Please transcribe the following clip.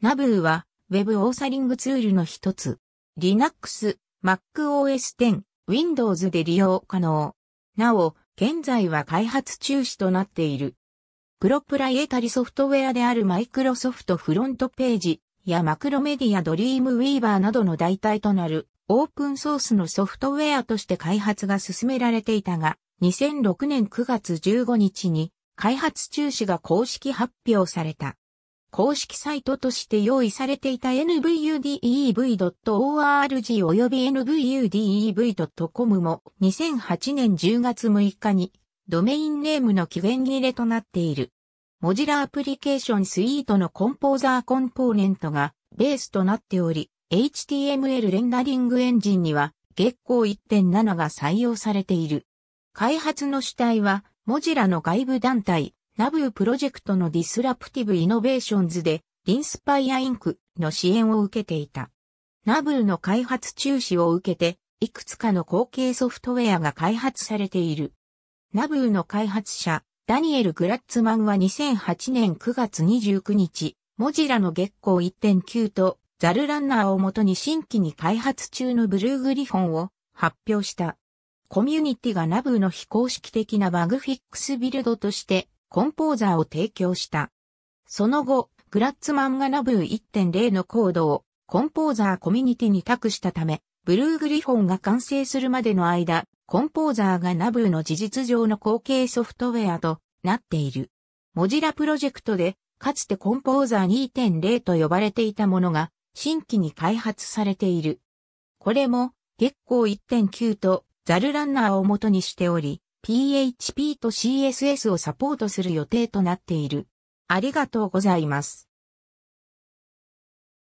ナブーはウェブオーサリングツールの一つ。Linux、MacOS X、Windows で利用可能。なお、現在は開発中止となっている。プロプライエタリソフトウェアであるマイクロソフトフロントページやマクロメディアドリームウィーバーなどの代替となるオープンソースのソフトウェアとして開発が進められていたが、2006年9月15日に開発中止が公式発表された。公式サイトとして用意されていた nvudev.org 及び nvudev.com も2008年10月6日にドメインネームの期限切れとなっている。モジラアプリケーションスイートのコンポーザーコンポーネントがベースとなっており、HTML レンダリングエンジンには月光1.7が採用されている。開発の主体はモジラの外部団体ナブープロジェクトのディスラプティブイノベーションズで、リンスパイアインクの支援を受けていた。ナブーの開発中止を受けて、いくつかの後継ソフトウェアが開発されている。ナブーの開発者、ダニエル・グラッツマンは2008年9月29日、モジラの月光1.9とザルランナーをもとに新規に開発中のブルーグリフォンを発表した。コミュニティがナブーの非公式的なバグフィックスビルドとしてコンポーザーを提供した。その後、グラッツマンがナブー1.0のコードをコンポーザーコミュニティに託したため、ブルーグリフォンが完成するまでの間、コンポーザーがナブーの事実上の後継ソフトウェアとなっている。モジラプロジェクトで、かつてコンポーザー2.0と呼ばれていたものが、新規に開発されている。これも、月光1.9とザルランナーを元にしており、PHP と CSS をサポートする予定となっている。ありがとうございます。